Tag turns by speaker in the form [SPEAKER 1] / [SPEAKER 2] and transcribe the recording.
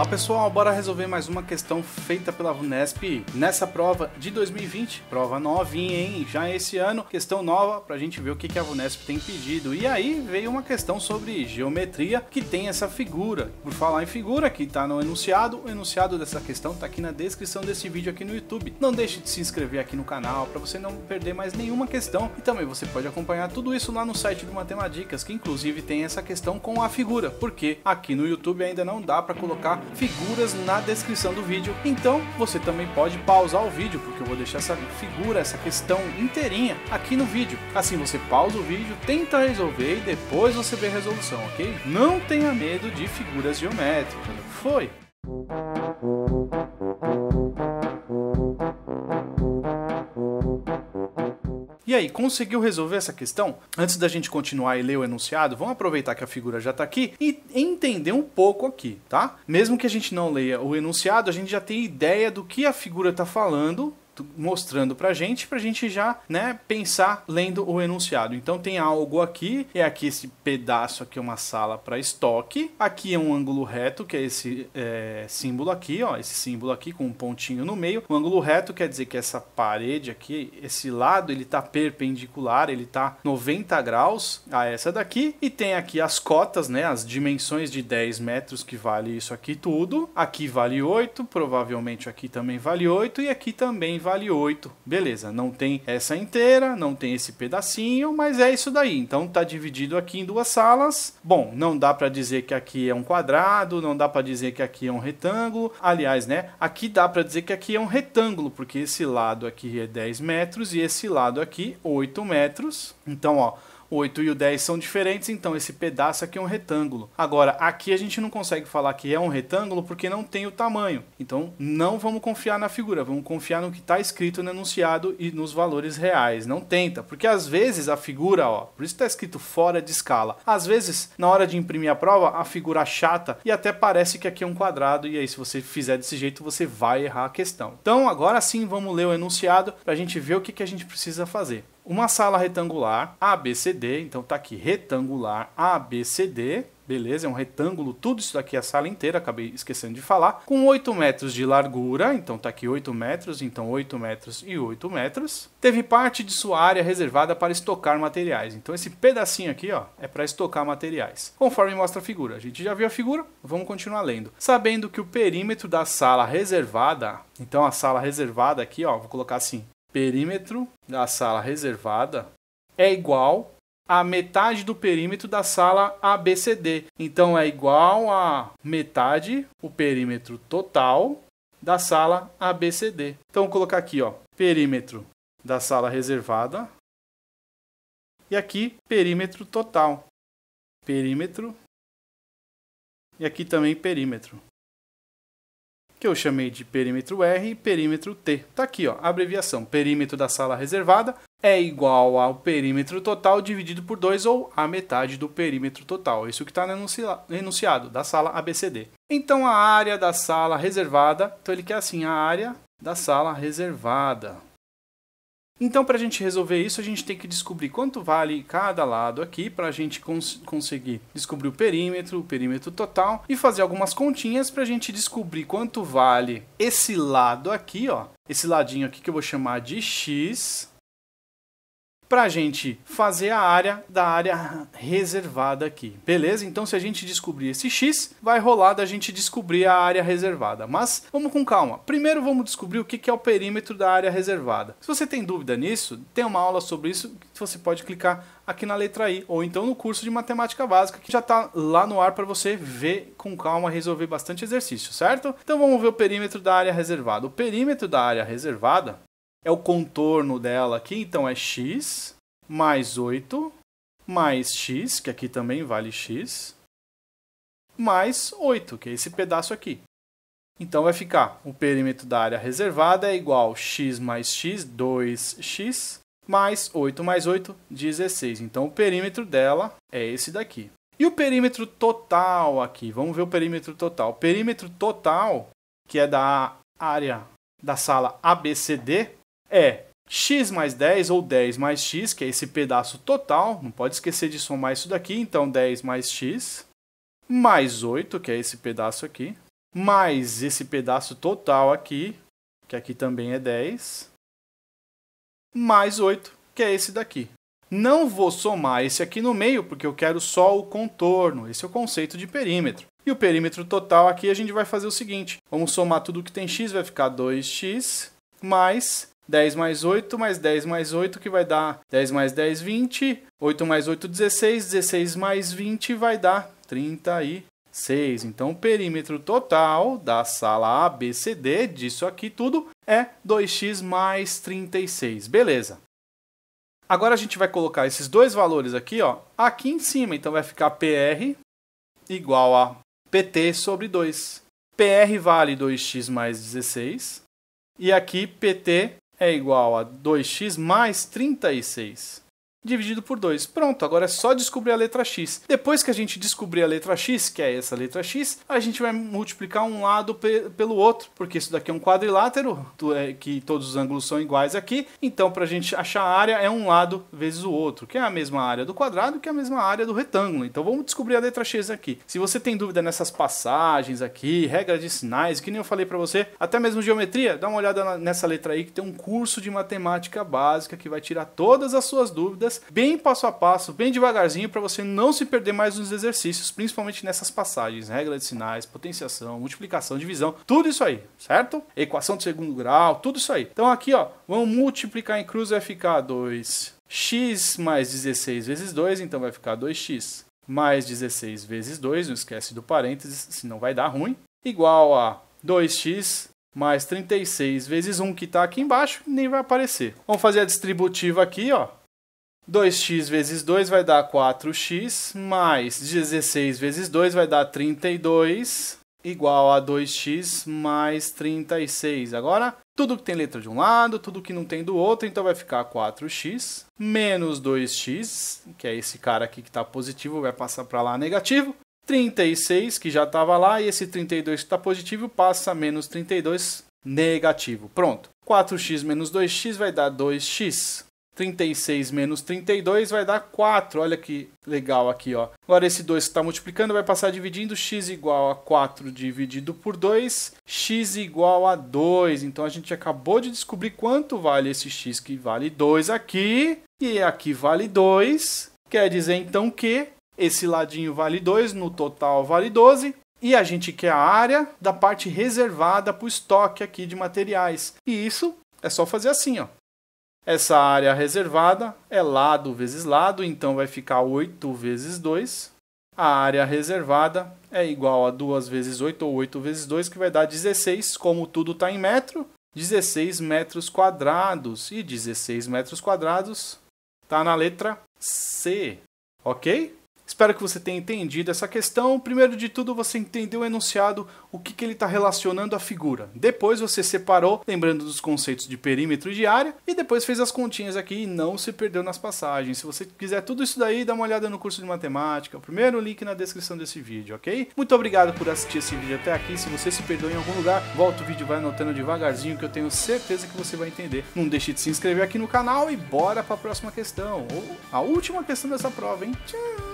[SPEAKER 1] Olá pessoal, bora resolver mais uma questão feita pela VUNESP nessa prova de 2020, prova novinha, hein? Já esse ano, questão nova pra gente ver o que, que a VUNESP tem pedido. E aí veio uma questão sobre geometria que tem essa figura. Por falar em figura, que tá no enunciado, o enunciado dessa questão tá aqui na descrição desse vídeo aqui no YouTube. Não deixe de se inscrever aqui no canal para você não perder mais nenhuma questão e também você pode acompanhar tudo isso lá no site do Matemadicas, que inclusive tem essa questão com a figura, porque aqui no YouTube ainda não dá para colocar figuras na descrição do vídeo. Então você também pode pausar o vídeo, porque eu vou deixar essa figura, essa questão inteirinha aqui no vídeo. Assim você pausa o vídeo, tenta resolver e depois você vê a resolução, ok? Não tenha medo de figuras geométricas. Foi! E aí, conseguiu resolver essa questão? Antes da gente continuar e ler o enunciado, vamos aproveitar que a figura já está aqui e entender um pouco aqui, tá? Mesmo que a gente não leia o enunciado, a gente já tem ideia do que a figura está falando mostrando pra gente, pra gente já, né, pensar lendo o enunciado. Então tem algo aqui, é aqui esse pedaço aqui é uma sala para estoque, aqui é um ângulo reto, que é esse é, símbolo aqui, ó, esse símbolo aqui com um pontinho no meio. O ângulo reto quer dizer que essa parede aqui, esse lado, ele tá perpendicular, ele tá 90 graus a essa daqui, e tem aqui as cotas, né, as dimensões de 10 metros que vale isso aqui tudo, aqui vale 8, provavelmente aqui também vale 8, e aqui também vale vale 8. Beleza, não tem essa inteira, não tem esse pedacinho, mas é isso daí. Então está dividido aqui em duas salas. Bom, não dá para dizer que aqui é um quadrado, não dá para dizer que aqui é um retângulo. Aliás, né, aqui dá para dizer que aqui é um retângulo, porque esse lado aqui é 10 metros e esse lado aqui 8 metros. Então, ó, o 8 e o 10 são diferentes, então esse pedaço aqui é um retângulo. Agora, aqui a gente não consegue falar que é um retângulo porque não tem o tamanho. Então, não vamos confiar na figura, vamos confiar no que está escrito no enunciado e nos valores reais. Não tenta, porque às vezes a figura, ó, por isso está escrito fora de escala. Às vezes, na hora de imprimir a prova, a figura chata e até parece que aqui é um quadrado e aí se você fizer desse jeito, você vai errar a questão. Então, agora sim, vamos ler o enunciado para a gente ver o que, que a gente precisa fazer uma sala retangular ABCD, então está aqui retangular ABCD, beleza? É um retângulo, tudo isso daqui é a sala inteira, acabei esquecendo de falar. Com 8 metros de largura, então tá aqui 8 metros, então 8 metros e 8 metros. Teve parte de sua área reservada para estocar materiais. Então esse pedacinho aqui, ó, é para estocar materiais. Conforme mostra a figura. A gente já viu a figura, vamos continuar lendo. Sabendo que o perímetro da sala reservada, então a sala reservada aqui, ó, vou colocar assim, perímetro da sala reservada é igual a metade do perímetro da sala ABCD. Então é igual a metade o perímetro total da sala ABCD. Então vou colocar aqui, ó, perímetro da sala reservada e aqui perímetro total. Perímetro e aqui também perímetro que eu chamei de perímetro R e perímetro T. Está aqui, ó, abreviação. Perímetro da sala reservada é igual ao perímetro total dividido por 2 ou a metade do perímetro total. Isso que está no enunciado da sala ABCD. Então, a área da sala reservada... Então, ele quer assim, a área da sala reservada então, para a gente resolver isso, a gente tem que descobrir quanto vale cada lado aqui para a gente cons conseguir descobrir o perímetro, o perímetro total e fazer algumas continhas para a gente descobrir quanto vale esse lado aqui, ó, esse ladinho aqui que eu vou chamar de x para a gente fazer a área da área reservada aqui. Beleza? Então, se a gente descobrir esse x, vai rolar da gente descobrir a área reservada. Mas vamos com calma. Primeiro, vamos descobrir o que é o perímetro da área reservada. Se você tem dúvida nisso, tem uma aula sobre isso que você pode clicar aqui na letra I, ou então no curso de matemática básica, que já está lá no ar para você ver com calma, resolver bastante exercício, certo? Então vamos ver o perímetro da área reservada. O perímetro da área reservada é o contorno dela aqui, então é x mais 8 mais x, que aqui também vale x, mais 8, que é esse pedaço aqui. Então vai ficar o perímetro da área reservada é igual x mais x, 2x, mais 8 mais 8, 16. Então o perímetro dela é esse daqui. E o perímetro total aqui? Vamos ver o perímetro total. O perímetro total, que é da área da sala ABCD, é x mais 10 ou 10 mais x, que é esse pedaço total, não pode esquecer de somar isso daqui, então 10 mais x, mais 8, que é esse pedaço aqui, mais esse pedaço total aqui, que aqui também é 10, mais 8, que é esse daqui. Não vou somar esse aqui no meio, porque eu quero só o contorno, esse é o conceito de perímetro. E o perímetro total aqui a gente vai fazer o seguinte, vamos somar tudo que tem x, vai ficar 2x mais 10 mais 8, mais 10 mais 8, que vai dar 10 mais 10, 20. 8 mais 8, 16. 16 mais 20 vai dar 36. Então, o perímetro total da sala ABCD, disso aqui tudo, é 2x mais 36. Beleza. Agora a gente vai colocar esses dois valores aqui, ó, aqui em cima. Então, vai ficar PR igual a PT sobre 2. PR vale 2x mais 16. E aqui, PT é igual a 2x mais 36 dividido por 2. Pronto, agora é só descobrir a letra x. Depois que a gente descobrir a letra x, que é essa letra x, a gente vai multiplicar um lado pe pelo outro, porque isso daqui é um quadrilátero, é, que todos os ângulos são iguais aqui, então para a gente achar a área é um lado vezes o outro, que é a mesma área do quadrado, que é a mesma área do retângulo. Então vamos descobrir a letra x aqui. Se você tem dúvida nessas passagens aqui, regra de sinais, que nem eu falei para você, até mesmo geometria, dá uma olhada nessa letra aí que tem um curso de matemática básica que vai tirar todas as suas dúvidas bem passo a passo, bem devagarzinho, para você não se perder mais nos exercícios, principalmente nessas passagens, regra de sinais, potenciação, multiplicação, divisão, tudo isso aí, certo? Equação de segundo grau, tudo isso aí. Então aqui, ó, vamos multiplicar em cruz vai ficar 2 x mais 16 vezes 2, então vai ficar 2x mais 16 vezes 2, não esquece do parênteses, senão vai dar ruim, igual a 2x mais 36 vezes 1 que está aqui embaixo, nem vai aparecer. Vamos fazer a distributiva aqui, ó. 2x vezes 2 vai dar 4x, mais 16 vezes 2 vai dar 32, igual a 2x mais 36. Agora, tudo que tem letra de um lado, tudo que não tem do outro, então vai ficar 4x menos 2x, que é esse cara aqui que está positivo, vai passar para lá negativo. 36, que já estava lá, e esse 32 que está positivo passa menos 32 negativo. Pronto. 4x menos 2x vai dar 2x. 36 menos 32 vai dar 4. Olha que legal aqui, ó. Agora esse 2 que está multiplicando vai passar dividindo x igual a 4 dividido por 2, x igual a 2. Então a gente acabou de descobrir quanto vale esse x que vale 2 aqui e aqui vale 2. Quer dizer então que esse ladinho vale 2, no total vale 12, e a gente quer a área da parte reservada para o estoque aqui de materiais. E isso é só fazer assim, ó. Essa área reservada é lado vezes lado, então vai ficar 8 vezes 2. A área reservada é igual a 2 vezes 8 ou 8 vezes 2, que vai dar 16, como tudo está em metro, 16 metros quadrados. E 16 metros quadrados está na letra C, ok? Espero que você tenha entendido essa questão. Primeiro de tudo, você entendeu o enunciado, o que, que ele está relacionando à figura. Depois você separou, lembrando dos conceitos de perímetro e de área, e depois fez as continhas aqui e não se perdeu nas passagens. Se você quiser tudo isso daí, dá uma olhada no curso de matemática, o primeiro link na descrição desse vídeo, ok? Muito obrigado por assistir esse vídeo até aqui. Se você se perdeu em algum lugar, volta o vídeo e vai anotando devagarzinho que eu tenho certeza que você vai entender. Não deixe de se inscrever aqui no canal e bora para a próxima questão, ou a última questão dessa prova, hein? Tchau!